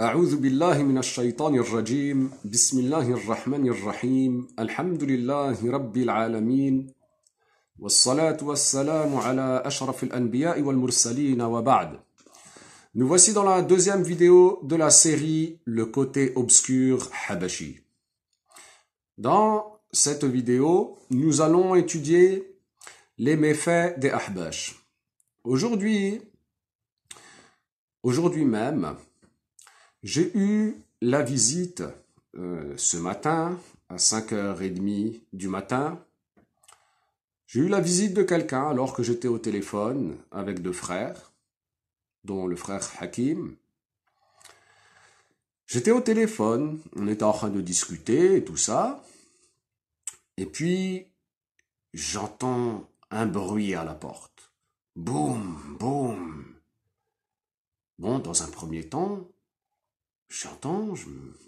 أعوذ بالله من الشيطان الرجيم بسم الله الرحمن الرحيم الحمد لله رب العالمين والصلاة والسلام على أشرف الأنبياء والمرسلين وبعد Nous voici dans la deuxième vidéo de la série Le côté obscur Habashi. Dans cette vidéo, nous allons étudier les méfaits des Ahbash. Aujourd'hui, aujourd'hui même, j'ai eu la visite euh, ce matin, à 5h30 du matin. J'ai eu la visite de quelqu'un alors que j'étais au téléphone avec deux frères, dont le frère Hakim. J'étais au téléphone, on était en train de discuter et tout ça. Et puis, j'entends un bruit à la porte. Boum, boum. Bon, dans un premier temps, J'entends,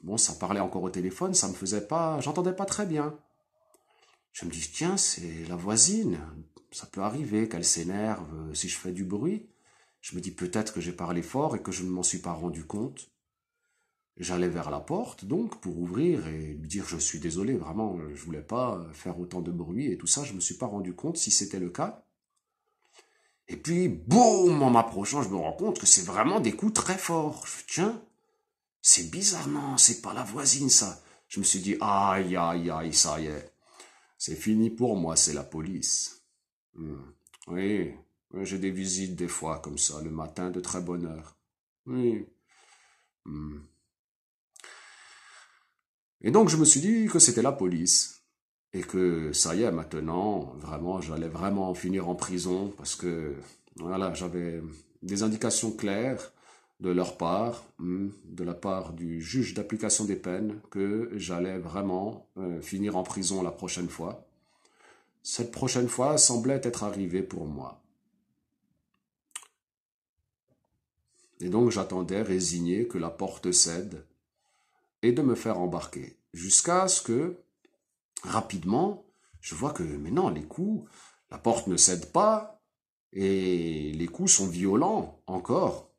bon, ça parlait encore au téléphone, ça me faisait pas, j'entendais pas très bien. Je me dis, tiens, c'est la voisine, ça peut arriver qu'elle s'énerve euh, si je fais du bruit. Je me dis peut-être que j'ai parlé fort et que je ne m'en suis pas rendu compte. J'allais vers la porte, donc, pour ouvrir et lui dire je suis désolé, vraiment, euh, je voulais pas euh, faire autant de bruit et tout ça, je me suis pas rendu compte si c'était le cas. Et puis, boum, en m'approchant, je me rends compte que c'est vraiment des coups très forts. tiens, c'est bizarre, non, c'est pas la voisine, ça. Je me suis dit, aïe, aïe, aïe, ça y est. C'est fini pour moi, c'est la police. Hmm. Oui, j'ai des visites des fois comme ça, le matin de très bonne heure. Oui. Hmm. Et donc je me suis dit que c'était la police. Et que ça y est, maintenant, vraiment, j'allais vraiment finir en prison parce que, voilà, j'avais des indications claires de leur part, hmm, de la part du juge d'application des peines, que j'allais vraiment euh, finir en prison la prochaine fois. Cette prochaine fois semblait être arrivée pour moi. Et donc j'attendais résigné que la porte cède et de me faire embarquer, jusqu'à ce que, rapidement, je vois que, mais non, les coups, la porte ne cède pas, et les coups sont violents encore.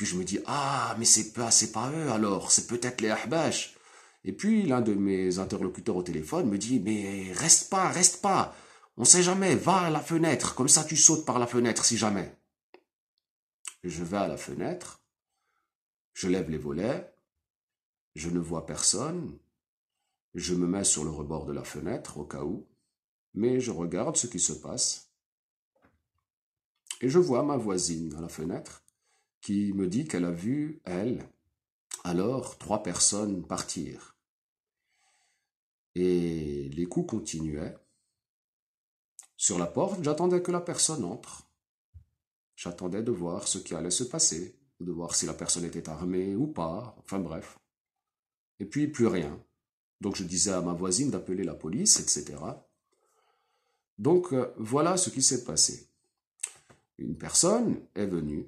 Puis je me dis, ah, mais c'est pas, c'est pas eux alors, c'est peut-être les Ahbash. Et puis l'un de mes interlocuteurs au téléphone me dit, mais reste pas, reste pas, on sait jamais, va à la fenêtre, comme ça tu sautes par la fenêtre si jamais. Je vais à la fenêtre, je lève les volets, je ne vois personne, je me mets sur le rebord de la fenêtre au cas où, mais je regarde ce qui se passe. Et je vois ma voisine à la fenêtre qui me dit qu'elle a vu, elle, alors trois personnes partir. Et les coups continuaient. Sur la porte, j'attendais que la personne entre. J'attendais de voir ce qui allait se passer, de voir si la personne était armée ou pas, enfin bref. Et puis plus rien. Donc je disais à ma voisine d'appeler la police, etc. Donc euh, voilà ce qui s'est passé. Une personne est venue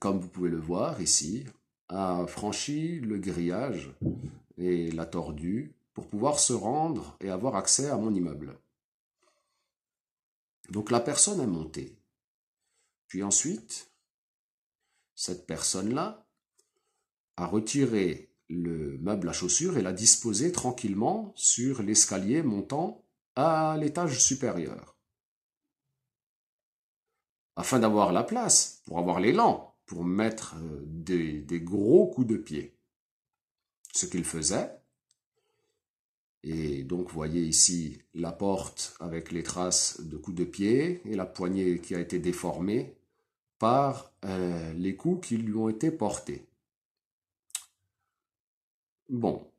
comme vous pouvez le voir ici, a franchi le grillage et l'a tordu pour pouvoir se rendre et avoir accès à mon immeuble. Donc la personne est montée. Puis ensuite, cette personne-là a retiré le meuble à chaussures et l'a disposé tranquillement sur l'escalier montant à l'étage supérieur afin d'avoir la place, pour avoir l'élan, pour mettre euh, des, gros coups de pied. Ce qu'il faisait, et donc vous voyez ici la porte avec les traces de coups de pied et la poignée qui a été déformée par euh, les coups qui lui ont été portés. Bon.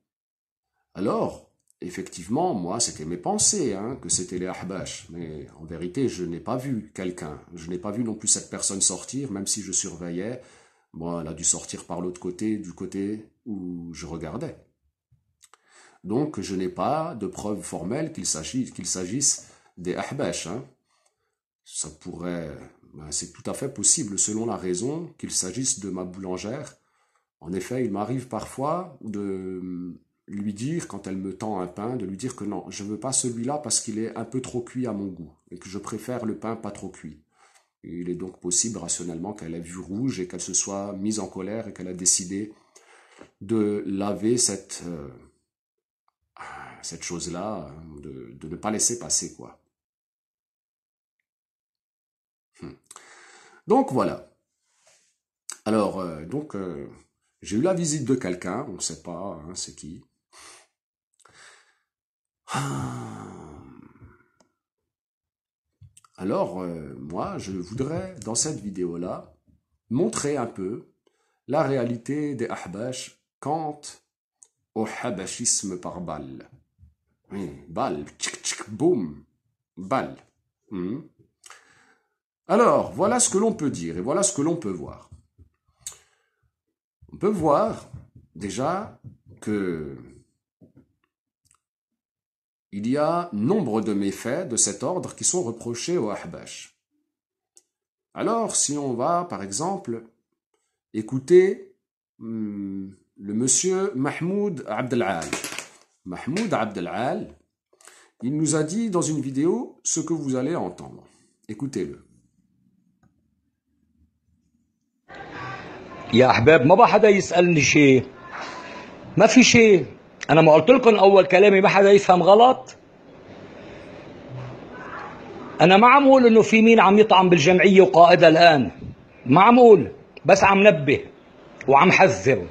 Alors, effectivement, moi, c'était mes pensées hein, que c'était les Ahbash. Mais en vérité, je n'ai pas vu quelqu'un. Je n'ai pas vu non plus cette personne sortir, même si je surveillais. Bon, elle a dû sortir par l'autre côté, du côté où je regardais. Donc, je n'ai pas de preuve formelles qu'il s'agisse, qu'il s'agisse des Ahbash. Hein. Ça pourrait. Ben, c'est tout à fait possible, selon la raison, qu'il s'agisse de ma boulangère. En effet, il m'arrive parfois de lui dire, quand elle me tend un pain, de lui dire que non, je ne veux pas celui-là parce qu'il est un peu trop cuit à mon goût et que je préfère le pain pas trop cuit. il est donc possible rationnellement qu'elle ait vu rouge et qu'elle se soit mise en colère et qu'elle a décidé de laver cette, euh, cette chose-là, de, ne pas laisser passer quoi. Hmm. Donc voilà. Alors, euh, donc, euh, j'ai eu la visite de quelqu'un, on ne sait pas hein, c'est qui. Ah. Alors, euh, moi, je voudrais, dans cette vidéo-là, montrer un peu la réalité des Ahbash quant au habachisme par balle. Oui, balle, tchik tchik, boum, balle. Hmm. Alors, voilà ce que l'on peut dire et voilà ce que l'on peut voir. On peut voir déjà que il y a nombre de méfaits de cet ordre qui sont reprochés aux Ahbash. Alors, si on va, par exemple, écouter hmm, le monsieur Mahmoud Abdelal. Mahmoud Abdelal, il nous a dit dans une vidéo ce que vous allez entendre. Écoutez-le. انا ما قلت لكم اول كلامي ما حدا يفهم غلط انا ما عم اقول انه في مين عم يطعن بالجمعيه وقائدها الان ما عم اقول بس عم نبه وعم حذر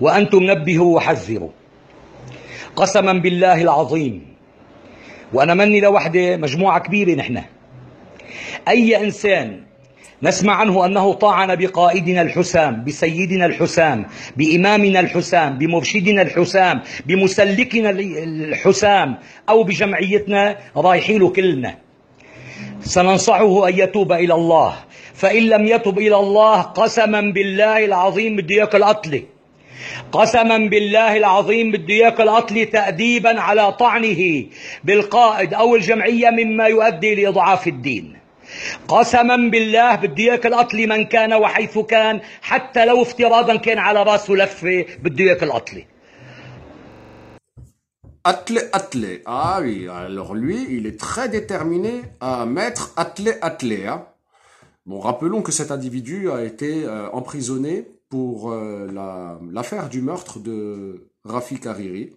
وانتم نبهوا وحذروا قسما بالله العظيم وانا مني لوحده مجموعه كبيره نحن اي انسان نسمع عنه أنه طعن بقائدنا الحسام بسيدنا الحسام بإمامنا الحسام بمرشدنا الحسام بمسلكنا الحسام أو بجمعيتنا رايحين كلنا سننصحه أن يتوب إلى الله فإن لم يتب إلى الله قسما بالله العظيم بده ياكل قتله قسما بالله العظيم بده ياكل قتلي تأديبا على طعنه بالقائد أو الجمعية مما يؤدي لإضعاف الدين قسما بالله Ah oui, alors lui, il est très déterminé à mettre Atlé atle hein. Bon, rappelons que cet individu a été euh, emprisonné pour euh, l'affaire du meurtre de Rafik Hariri.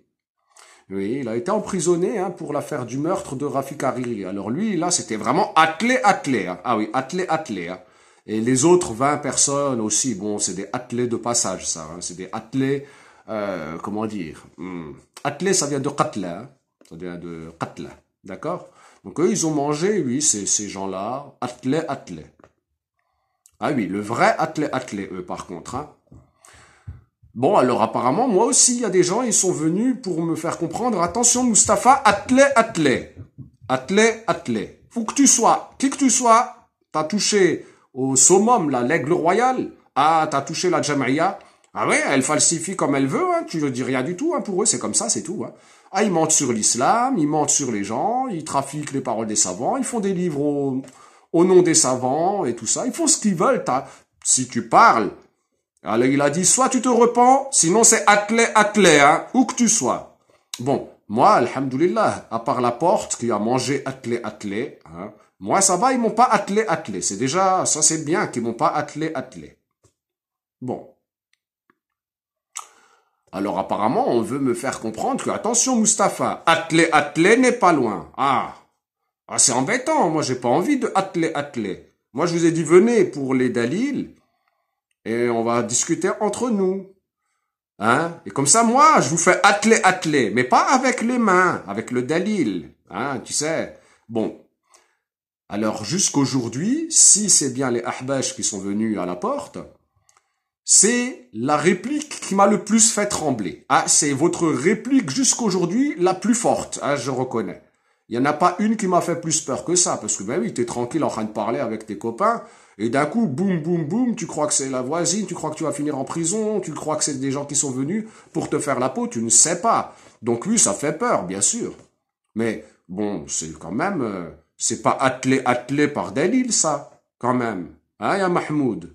Oui, il a été emprisonné hein, pour l'affaire du meurtre de Rafik Hariri. Alors lui, là, c'était vraiment athlé, athlé. Hein. Ah oui, attelé, athlé. Hein. Et les autres 20 personnes aussi, bon, c'est des athlés de passage, ça. C'est des attelés, euh, comment dire hmm. Atlé, ça vient de qatla. Ça vient de qatla, d'accord Donc eux, ils ont mangé, oui, ces, gens-là. Atlé, athlé. Ah oui, le vrai athlé, athlé, eux, par contre. Bon, alors apparemment, moi aussi, il y a des gens, ils sont venus pour me faire comprendre, attention Mustapha, atlet, atlet. Atlet, atlet. Faut que tu sois, qui que tu sois, t'as touché au summum, là, l'aigle royal, ah, t'as touché la jamia, ah ouais, elle falsifie comme elle veut, hein, tu ne dis rien du tout, hein, pour eux, c'est comme ça, c'est tout. Hein. Ah, ils mentent sur l'islam, ils mentent sur les gens, ils trafiquent les paroles des savants, ils font des livres au, au nom des savants et tout ça, ils font ce qu'ils veulent. Si tu parles alors il a dit, soit tu te repens, sinon c'est attelé, attelé, hein, où que tu sois. Bon, moi, alhamdoulilah, à part la porte qui a mangé attelé, attelé, hein, moi ça va, ils m'ont pas attelé, attelé. C'est déjà, ça c'est bien qu'ils m'ont pas attelé, attelé. Bon. Alors apparemment, on veut me faire comprendre que, attention Mustapha, attelé, attelé n'est pas loin. Ah, ah c'est embêtant, moi j'ai pas envie de attelé, attelé. Moi je vous ai dit, venez pour les dalils et on va discuter entre nous. Hein? Et comme ça, moi, je vous fais atteler, atteler, mais pas avec les mains, avec le dalil. Hein, tu sais. Bon. Alors, jusqu'aujourd'hui, si c'est bien les ahbash qui sont venus à la porte, c'est la réplique qui m'a le plus fait trembler. Ah, c'est votre réplique jusqu'aujourd'hui la plus forte, hein, je reconnais. Il n'y en a pas une qui m'a fait plus peur que ça, parce que ben oui, t'es tranquille en train de parler avec tes copains, et d'un coup, boum, boum, boum, tu crois que c'est la voisine, tu crois que tu vas finir en prison, tu crois que c'est des gens qui sont venus pour te faire la peau, tu ne sais pas. Donc lui, ça fait peur, bien sûr. Mais bon, c'est quand même, euh, c'est pas attelé, attelé par Dalil, ça, quand même. Hein, ya Mahmoud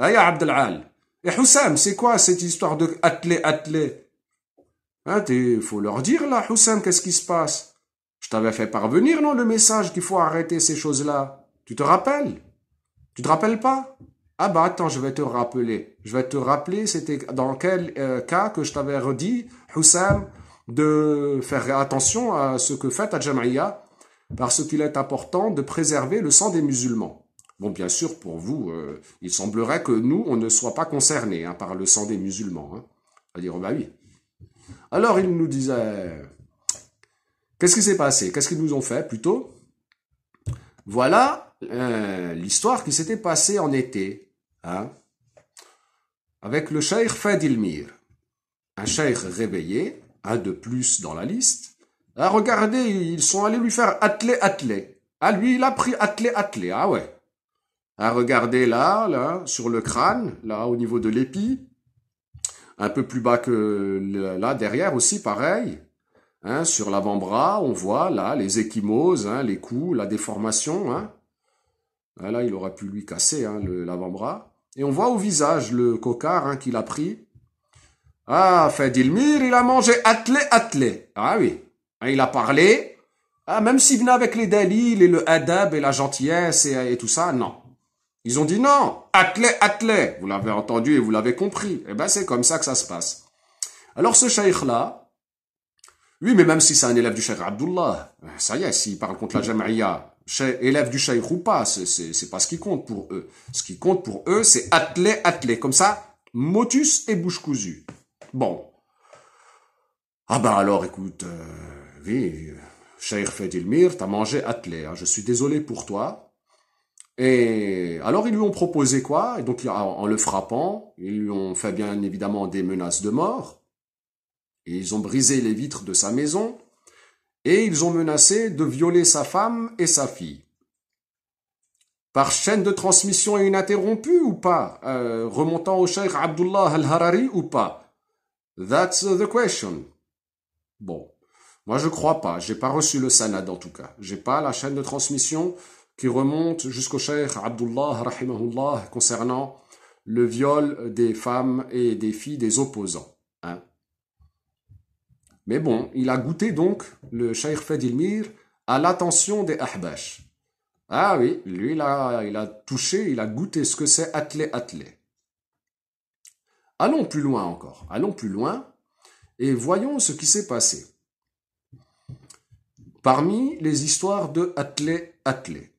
Hein, ya Abdelal Et Houssam, c'est quoi cette histoire de atlé attelé Hein, faut leur dire là, Houssam, qu'est-ce qui se passe Je t'avais fait parvenir, non, le message qu'il faut arrêter ces choses-là. Tu te rappelles tu te rappelles pas Ah bah attends, je vais te rappeler. Je vais te rappeler, c'était dans quel euh, cas que je t'avais redit, Houssam, de faire attention à ce que fait à parce qu'il est important de préserver le sang des musulmans. Bon, bien sûr, pour vous, euh, il semblerait que nous, on ne soit pas concernés hein, par le sang des musulmans. Hein. À dire, oh bah oui. Alors, il nous disait, qu'est-ce qui s'est passé Qu'est-ce qu'ils nous ont fait, plutôt Voilà euh, l'histoire qui s'était passée en été hein, avec le cheikh Fadilmir, un cheikh réveillé, un de plus dans la liste. Ah, regardez, ils sont allés lui faire atteler, atteler. à ah, lui, il a pris atteler, atteler. Ah ouais. Ah, regardez là, là, sur le crâne, là, au niveau de l'épi. Un peu plus bas que là, derrière aussi, pareil. Hein, sur l'avant-bras, on voit là les échymoses, hein, les coups, la déformation. Hein. Hein, là, il aurait pu lui casser hein, l'avant-bras. Et on voit au visage le coquard hein, qu'il a pris. Ah, Fadilmir, il a mangé Atlé, attelé. Ah oui, il a parlé. Ah, même s'il venait avec les dalil et le adab et la gentillesse et, tout ça, non. Ils ont dit non, attelé, attelé. Vous l'avez entendu et vous l'avez compris. Et eh ben, c'est comme ça que ça se passe. Alors, ce shaykh-là, oui, mais même si c'est un élève du Cheikh Abdullah, ça y est, s'il parle contre la Jamaria élève du pas c'est pas ce qui compte pour eux. Ce qui compte pour eux, c'est attelé, attelé. Comme ça, motus et bouche cousue. Bon. Ah ben alors, écoute, euh, oui, Shaykh Fedilmir, t'as mangé attelé. Hein. je suis désolé pour toi. Et alors, ils lui ont proposé quoi Et donc, en le frappant, ils lui ont fait bien évidemment des menaces de mort. ils ont brisé les vitres de sa maison et ils ont menacé de violer sa femme et sa fille. Par chaîne de transmission ininterrompue ou pas euh, Remontant au Cheikh Abdullah al-Harari ou pas That's the question. Bon, moi je crois pas, j'ai pas reçu le sanad en tout cas. J'ai pas la chaîne de transmission qui remonte jusqu'au Cheikh Abdullah rahimahullah concernant le viol des femmes et des filles des opposants. Hein mais bon, il a goûté donc, le Shaykh Mir, à l'attention des Ahbash. Ah oui, lui, il a, il a touché, il a goûté ce que c'est Atlé-Atlé. Allons plus loin encore, allons plus loin et voyons ce qui s'est passé. Parmi les histoires de Atlé-Atlé.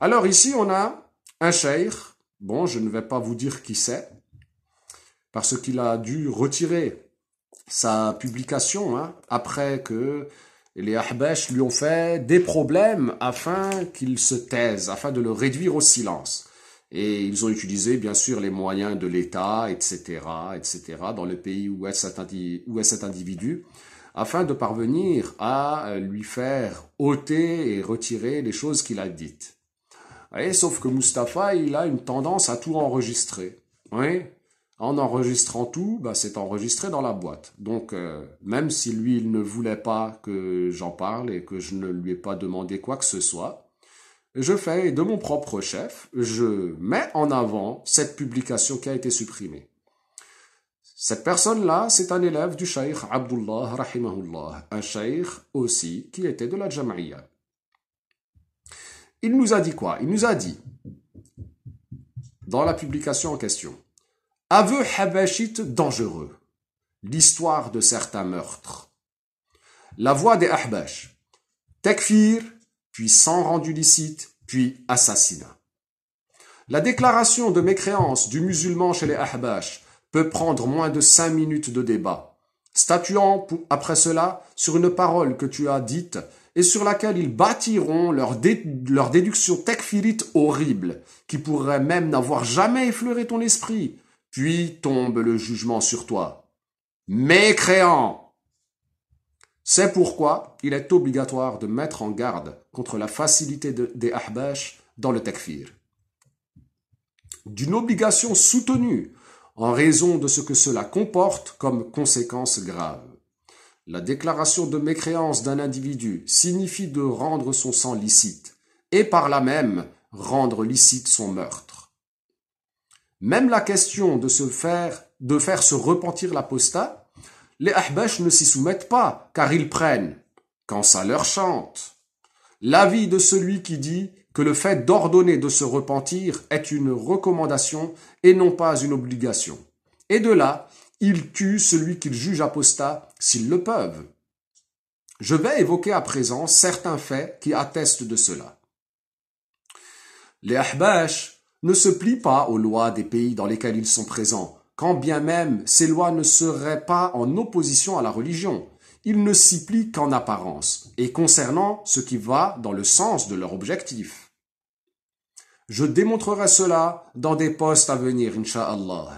Alors ici, on a un Shaykh, bon, je ne vais pas vous dire qui c'est, parce qu'il a dû retirer sa publication hein, après que les Ahbash lui ont fait des problèmes afin qu'il se taise, afin de le réduire au silence. Et ils ont utilisé, bien sûr, les moyens de l'État, etc., etc., dans le pays où est, cet individu, afin de parvenir à lui faire ôter et retirer les choses qu'il a dites. Et sauf que Mustapha, il a une tendance à tout enregistrer. Oui, en enregistrant tout, bah, c'est enregistré dans la boîte. Donc, euh, même si lui, il ne voulait pas que j'en parle et que je ne lui ai pas demandé quoi que ce soit, je fais de mon propre chef, je mets en avant cette publication qui a été supprimée. Cette personne-là, c'est un élève du Cheikh Abdullah Rahimahullah, un Cheikh aussi qui était de la Jama'iyya. Il nous a dit quoi Il nous a dit, dans la publication en question, Aveu Habashit dangereux. L'histoire de certains meurtres. La voix des Ahbash. tekfir, puis sans rendu licite, puis assassinat. La déclaration de mécréance du musulman chez les Ahbash peut prendre moins de cinq minutes de débat, statuant après cela sur une parole que tu as dite et sur laquelle ils bâtiront leur, leur déduction tekfirite horrible, qui pourrait même n'avoir jamais effleuré ton esprit, puis tombe le jugement sur toi. Mécréant C'est pourquoi il est obligatoire de mettre en garde contre la facilité des ahbash dans le takfir. D'une obligation soutenue en raison de ce que cela comporte comme conséquence grave. La déclaration de mécréance d'un individu signifie de rendre son sang licite, et par là même rendre licite son meurtre. Même la question de se faire, de faire se repentir l'apostat, les Ahbash ne s'y soumettent pas, car ils prennent, quand ça leur chante, l'avis de celui qui dit que le fait d'ordonner de se repentir est une recommandation et non pas une obligation. Et de là, ils tuent celui qu'ils jugent apostat s'ils le peuvent. Je vais évoquer à présent certains faits qui attestent de cela. Les Ahbash ne se plient pas aux lois des pays dans lesquels ils sont présents, quand bien même ces lois ne seraient pas en opposition à la religion. Ils ne s'y plient qu'en apparence et concernant ce qui va dans le sens de leur objectif. Je démontrerai cela dans des postes à venir, Inch'Allah.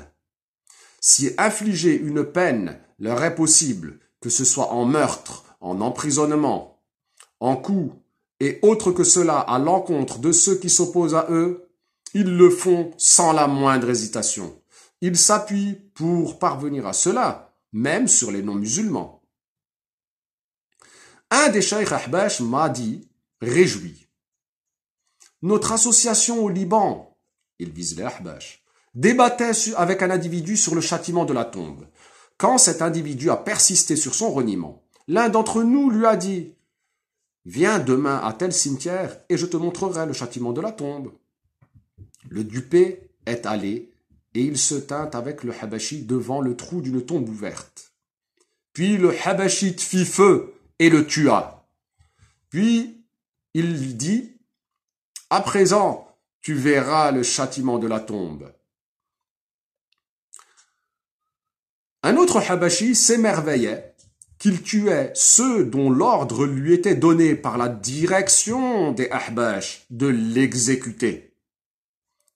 Si infliger une peine leur est possible, que ce soit en meurtre, en emprisonnement, en coups et autres que cela à l'encontre de ceux qui s'opposent à eux, ils le font sans la moindre hésitation. Ils s'appuient pour parvenir à cela, même sur les non-musulmans. Un des Cheikh Ahbash m'a dit, réjoui. Notre association au Liban, il vise les Ahbash, débattait avec un individu sur le châtiment de la tombe. Quand cet individu a persisté sur son reniement, l'un d'entre nous lui a dit Viens demain à tel cimetière et je te montrerai le châtiment de la tombe. Le dupé est allé, et il se tint avec le Habashi devant le trou d'une tombe ouverte. Puis le Habashi fit feu et le tua. Puis il dit, À présent, tu verras le châtiment de la tombe. Un autre Habashi s'émerveillait qu'il tuait ceux dont l'ordre lui était donné par la direction des Ahbash de l'exécuter.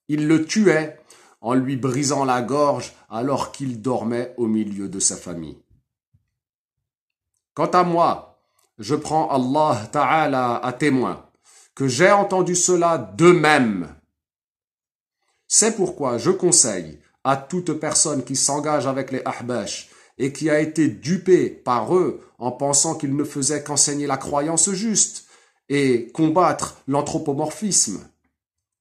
Il le tuait en lui brisant la gorge alors qu'il dormait au milieu de sa famille. Quant à moi, je prends Allah Ta'ala à témoin que j'ai entendu cela d'eux-mêmes. C'est pourquoi je conseille à toute personne qui s'engage avec les Ahbash et qui a été dupée par eux en pensant qu'ils ne faisaient qu'enseigner la croyance juste et combattre l'anthropomorphisme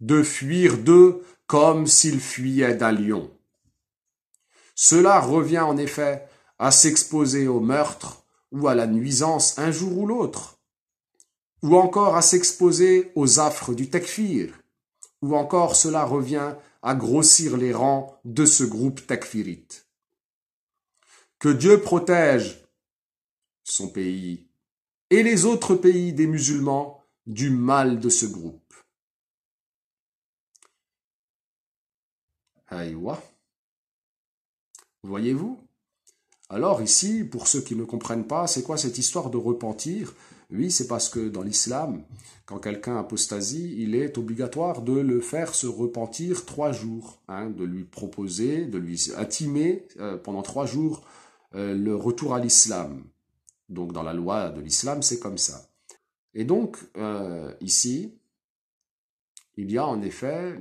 de fuir d'eux comme s'ils fuyaient d'un lion. Cela revient en effet à s'exposer au meurtre ou à la nuisance un jour ou l'autre, ou encore à s'exposer aux affres du takfir, ou encore cela revient à grossir les rangs de ce groupe takfirite. Que Dieu protège son pays et les autres pays des musulmans du mal de ce groupe. Voyez-vous Alors ici, pour ceux qui ne comprennent pas, c'est quoi cette histoire de repentir Oui, c'est parce que dans l'islam, quand quelqu'un apostasie, il est obligatoire de le faire se repentir trois jours, hein, de lui proposer, de lui intimer euh, pendant trois jours euh, le retour à l'islam. Donc dans la loi de l'islam, c'est comme ça. Et donc, euh, ici, il y a en effet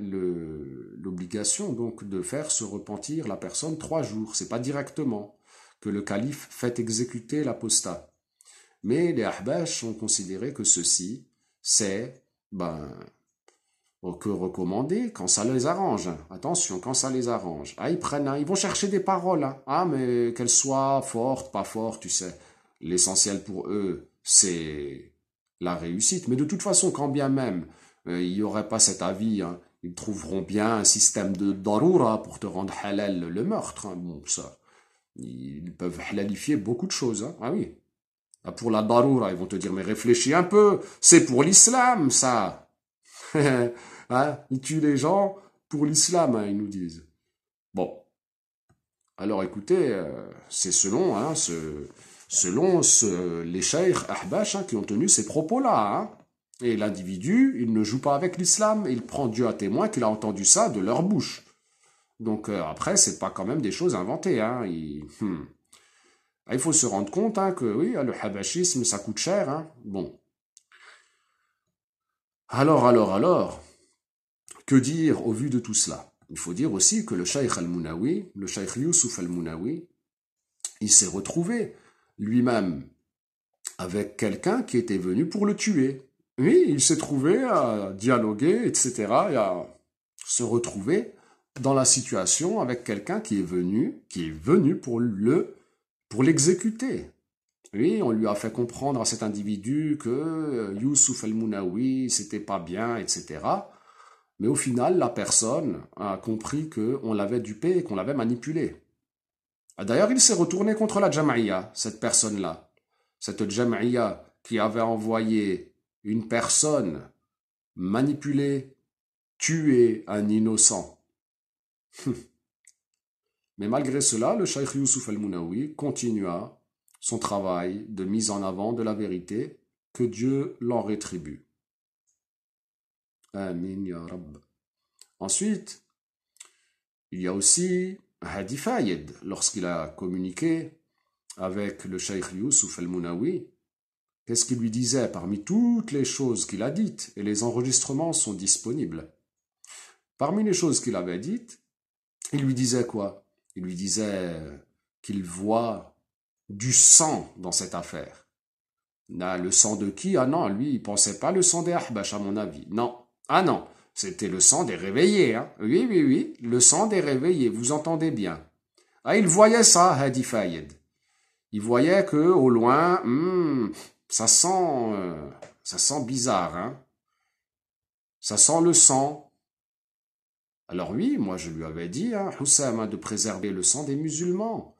l'obligation donc de faire se repentir la personne trois jours. C'est pas directement que le calife fait exécuter l'apostat. Mais les Ahbash ont considéré que ceci, c'est ben, que recommander quand ça les arrange. Attention, quand ça les arrange. Ah, ils prennent, hein, ils vont chercher des paroles. Hein. Ah, mais qu'elles soient fortes, pas fortes, tu sais. L'essentiel pour eux, c'est la réussite. Mais de toute façon, quand bien même euh, il n'y aurait pas cet avis. Hein. Ils trouveront bien un système de darura pour te rendre halal le meurtre. Hein. Bon, ça, ils peuvent halalifier beaucoup de choses. Hein. Ah oui. Ah, pour la darura, ils vont te dire, mais réfléchis un peu. C'est pour l'islam, ça. ils tuent les gens pour l'islam, ils nous disent. Bon. Alors écoutez, euh, c'est selon, ce, selon ce, les cheikhs ahbash qui ont tenu ces propos-là. Et l'individu, il ne joue pas avec l'islam, il prend Dieu à témoin qu'il a entendu ça de leur bouche. Donc après, euh, après, c'est pas quand même des choses inventées. Hein. Il, hmm. ah, faut se rendre compte hein, que oui, le habachisme, ça coûte cher. Hein. Bon. Alors, alors, alors, que dire au vu de tout cela Il faut dire aussi que le Shaykh al-Munawi, le Shaykh Yusuf al-Munawi, il s'est retrouvé lui-même avec quelqu'un qui était venu pour le tuer oui, il s'est trouvé à dialoguer, etc., et à se retrouver dans la situation avec quelqu'un qui est venu, qui est venu pour le, pour l'exécuter. Oui, on lui a fait comprendre à cet individu que euh, Youssouf el munawi c'était pas bien, etc. Mais au final, la personne a compris on l'avait dupé et qu'on l'avait manipulé. Ah, d'ailleurs, il s'est retourné contre la Jamaïa, cette personne-là. Cette Jamaïa qui avait envoyé une personne, manipulée, tuée, un innocent. Mais malgré cela, le Cheikh Yusuf al-Munawi continua son travail de mise en avant de la vérité, que Dieu l'en rétribue. Amin ya Ensuite, il y a aussi Hadi Fayed, lorsqu'il a communiqué avec le Cheikh Yusuf al-Munawi, Qu'est-ce qu'il lui disait parmi toutes les choses qu'il a dites, et les enregistrements sont disponibles. Parmi les choses qu'il avait dites, il lui disait quoi Il lui disait qu'il voit du sang dans cette affaire. le sang de qui Ah non, lui, il pensait pas le sang des Ahbash, à mon avis. Non. Ah non, c'était le sang des réveillés. Hein. oui, oui, oui, le sang des réveillés, vous entendez bien. Ah, il voyait ça, Hadi Fayed. Il voyait que, au loin, hmm, ça sent, euh, ça sent bizarre, hein Ça sent le sang. Alors oui, moi je lui avais dit, hein, Houssam, de préserver le sang des musulmans,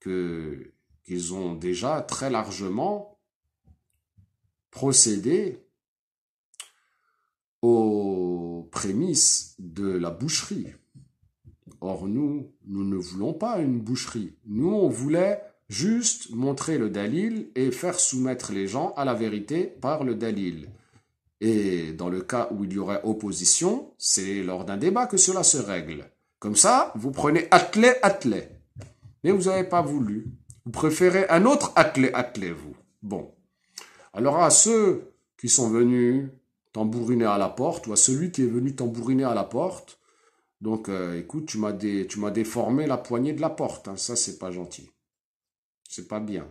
que qu'ils ont déjà très largement procédé aux prémices de la boucherie. Or nous, nous ne voulons pas une boucherie. Nous, on voulait juste montrer le dalil et faire soumettre les gens à la vérité par le dalil. Et dans le cas où il y aurait opposition, c'est lors d'un débat que cela se règle. Comme ça, vous prenez atlé, attelé. Mais vous n'avez pas voulu. Vous préférez un autre atlé athlé, vous. Bon. Alors à ceux qui sont venus tambouriner à la porte, ou à celui qui est venu tambouriner à la porte, donc euh, écoute, tu m'as déformé la poignée de la porte, hein. ça c'est pas gentil c'est pas bien.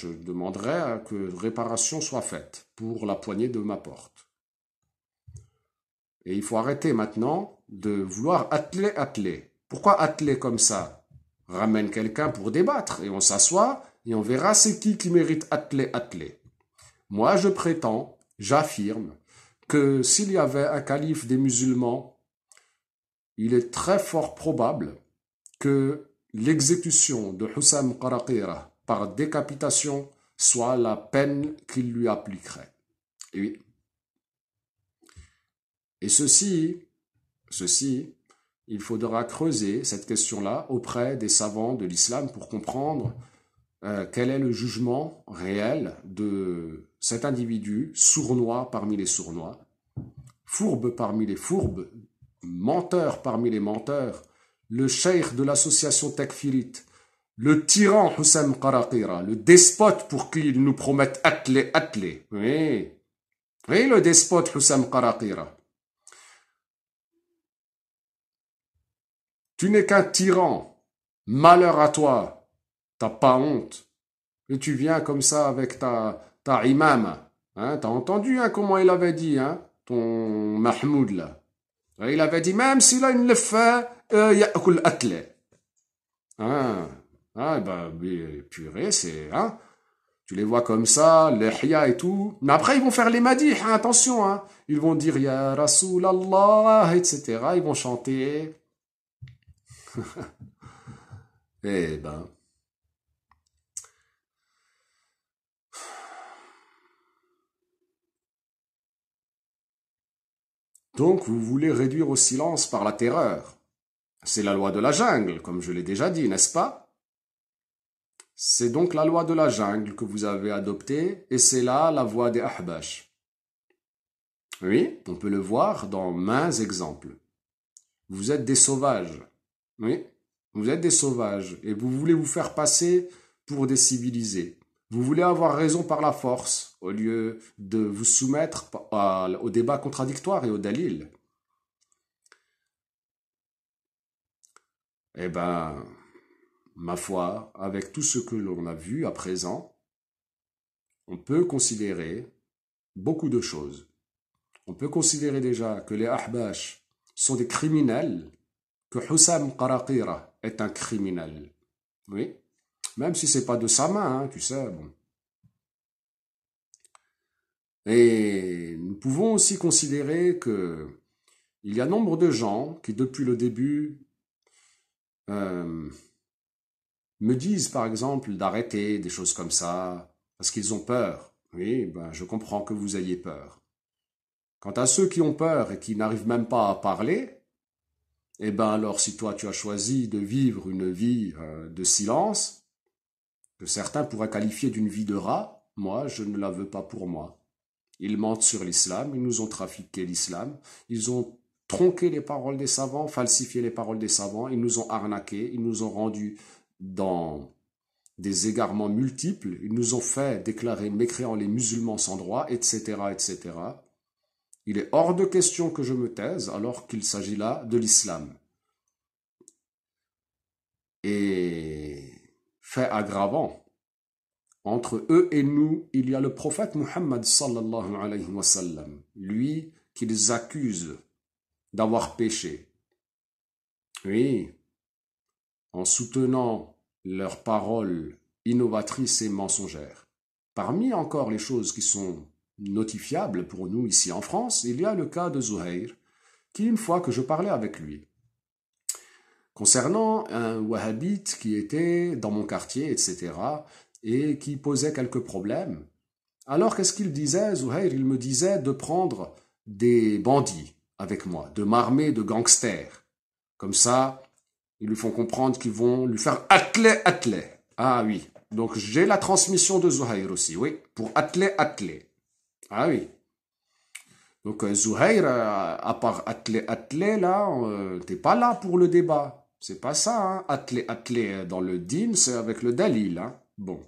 Je demanderai que réparation soit faite pour la poignée de ma porte. Et il faut arrêter maintenant de vouloir atteler, atteler. Pourquoi atteler comme ça Ramène quelqu'un pour débattre et on s'assoit et on verra c'est qui qui mérite atteler, atteler. Moi, je prétends, j'affirme que s'il y avait un calife des musulmans, il est très fort probable que l'exécution de Hussam Qaraqira par décapitation soit la peine qu'il lui appliquerait. Et, ceci, ceci, il faudra creuser cette question-là auprès des savants de l'islam pour comprendre euh, quel est le jugement réel de cet individu sournois parmi les sournois, fourbe parmi les fourbes, menteur parmi les menteurs, le cheikh de l'association takfirite, le tyran Hussein Qaraqira. le despote pour qui il nous promettent Atlé, Atlé. Oui. Oui, le despote Hussein Qaraqira. Tu n'es qu'un tyran. Malheur à toi. T'as pas honte. Et tu viens comme ça avec ta, ta imam. Hein, T'as entendu hein, comment il avait dit, hein, ton Mahmoud là. Ah, il avait dit, même s'il a une leffe, euh, un euh, atle. Ah, ah, bah, purée, c'est, hein. Tu les vois comme ça, les hiya et tout. Mais après, ils vont faire les madih, hein, attention, hein. Ils vont dire, ya Rasoul Allah, etc. Ils vont chanter. eh ben. Donc vous voulez réduire au silence par la terreur. C'est la loi de la jungle, comme je l'ai déjà dit, n'est-ce pas C'est donc la loi de la jungle que vous avez adoptée, et c'est là la voie des Ahbash. Oui, on peut le voir dans maints exemples. Vous êtes des sauvages. Oui, vous êtes des sauvages, et vous voulez vous faire passer pour des civilisés. Vous voulez avoir raison par la force au lieu de vous soumettre au débat contradictoire et au dalil. Eh ben, ma foi, avec tout ce que l'on a vu à présent, on peut considérer beaucoup de choses. On peut considérer déjà que les Ahbash sont des criminels, que Hussam Qaraqira est un criminel. Oui, même si c'est pas de sa main, hein, tu sais, bon. Et nous pouvons aussi considérer que il y a nombre de gens qui, depuis le début, euh, me disent, par exemple, d'arrêter des choses comme ça, parce qu'ils ont peur. Oui, ben, je comprends que vous ayez peur. Quant à ceux qui ont peur et qui n'arrivent même pas à parler, eh ben alors si toi tu as choisi de vivre une vie euh, de silence, certains pourraient qualifier d'une vie de rat, moi je ne la veux pas pour moi. Ils mentent sur l'islam, ils nous ont trafiqué l'islam, ils ont tronqué les paroles des savants, falsifié les paroles des savants, ils nous ont arnaqués, ils nous ont rendus dans des égarements multiples, ils nous ont fait déclarer mécréants les musulmans sans droit, etc., etc. Il est hors de question que je me taise alors qu'il s'agit là de l'islam. Et fait aggravant. Entre eux et nous, il y a le prophète Muhammad sallallahu alayhi wa lui qu'ils accusent d'avoir péché. Oui, en soutenant leurs paroles innovatrices et mensongères. Parmi encore les choses qui sont notifiables pour nous ici en France, il y a le cas de Zuhair, qui, une fois que je parlais avec lui, Concernant un wahhabite qui était dans mon quartier, etc., et qui posait quelques problèmes, alors qu'est-ce qu'il disait, Zuhair Il me disait de prendre des bandits avec moi, de m'armer de gangsters. Comme ça, ils lui font comprendre qu'ils vont lui faire atteler, atteler. Ah oui, donc j'ai la transmission de Zuhair aussi, oui, pour atteler, atteler. Ah oui. Donc euh, Zuhair, euh, à part Atlé, Atlé, là, euh, t'es pas là pour le débat. C'est pas ça, hein. Euh, dans le din, c'est avec le dalil, hein. Bon.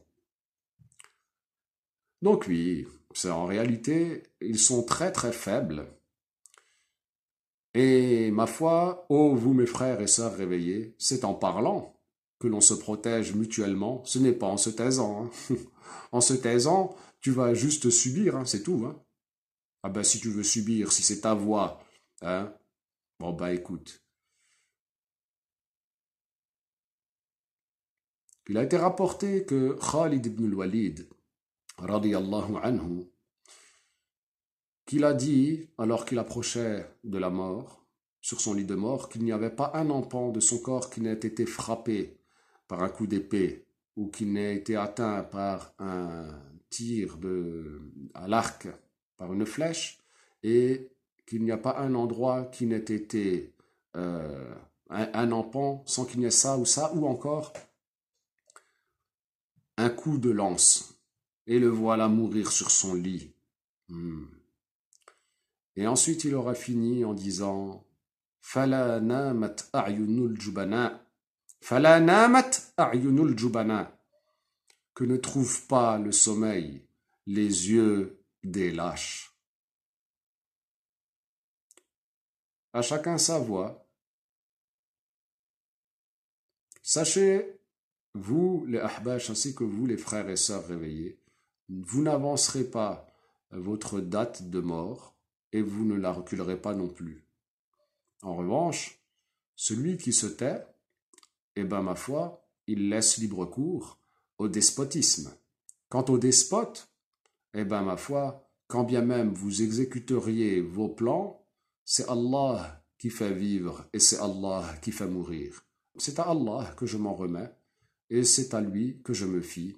Donc oui, c'est en réalité, ils sont très très faibles. Et ma foi, ô oh, vous mes frères et sœurs réveillés, c'est en parlant que l'on se protège mutuellement, ce n'est pas en se taisant. Hein. en se taisant, tu vas juste subir, hein, c'est tout. Hein. Ah ben si tu veux subir, si c'est ta voix, hein, bon bah écoute, Il a été rapporté que Khalid ibn al-Walid, radiyallahu anhu, qu'il a dit, alors qu'il approchait de la mort, sur son lit de mort, qu'il n'y avait pas un empan de son corps qui n'ait été frappé par un coup d'épée ou qui n'ait été atteint par un tir de, à l'arc, par une flèche, et qu'il n'y a pas un endroit qui n'ait été euh, un, un empan sans qu'il n'y ait ça ou ça, ou encore un coup de lance, et le voilà mourir sur son lit. Hmm. Et ensuite il aura fini en disant Fala namat a'yunul jubana. Fala namat a'yunul jubana. Que ne trouve pas le sommeil les yeux des lâches. À chacun sa voix. Sachez vous, les Ahbash, ainsi que vous, les frères et sœurs réveillés, vous n'avancerez pas votre date de mort et vous ne la reculerez pas non plus. En revanche, celui qui se tait, eh bien, ma foi, il laisse libre cours au despotisme. Quant au despote, eh bien, ma foi, quand bien même vous exécuteriez vos plans, c'est Allah qui fait vivre et c'est Allah qui fait mourir. C'est à Allah que je m'en remets et c'est à lui que je me fie.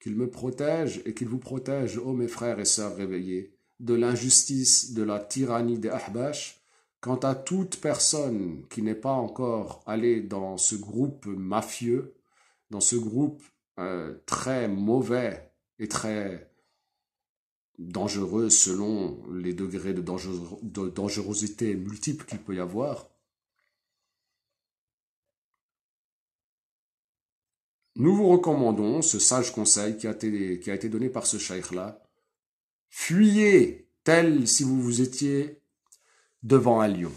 Qu'il me protège et qu'il vous protège, ô mes frères et sœurs réveillés, de l'injustice, de la tyrannie des Ahbash, quant à toute personne qui n'est pas encore allée dans ce groupe mafieux, dans ce groupe euh, très mauvais et très dangereux selon les degrés de, dangerosité multiples qu'il peut y avoir, Nous vous recommandons ce sage conseil qui a été, donné par ce shaykh-là. Fuyez tel si vous vous étiez devant un lion.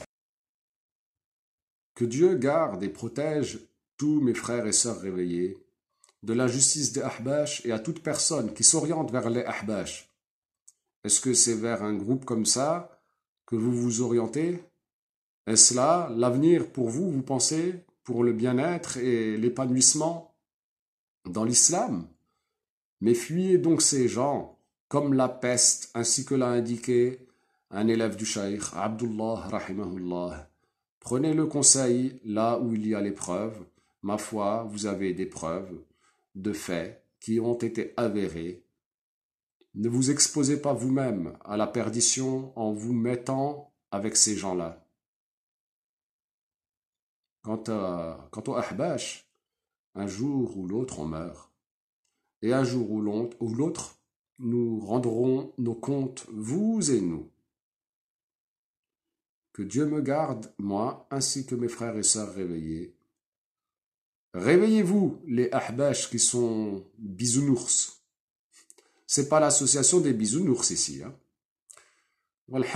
Que Dieu garde et protège tous mes frères et sœurs réveillés de la justice des Ahbash et à toute personne qui s'oriente vers les Ahbash. Est-ce que c'est vers un groupe comme ça que vous vous orientez Est-ce là l'avenir pour vous, vous pensez, pour le bien-être et l'épanouissement dans l'islam. Mais fuyez donc ces gens, comme la peste, ainsi que l'a indiqué un élève du Shaykh, Abdullah Rahimahullah. Prenez le conseil là où il y a les preuves. Ma foi, vous avez des preuves de faits qui ont été avérés. Ne vous exposez pas vous-même à la perdition en vous mettant avec ces gens-là. Quant, au Ahbash, un jour ou l'autre, on meurt. Et un jour ou l'autre, nous rendrons nos comptes, vous et nous. Que Dieu me garde, moi, ainsi que mes frères et sœurs réveillés. Réveillez-vous, les ahbash qui sont bisounours. C'est pas l'association des bisounours ici. Hein.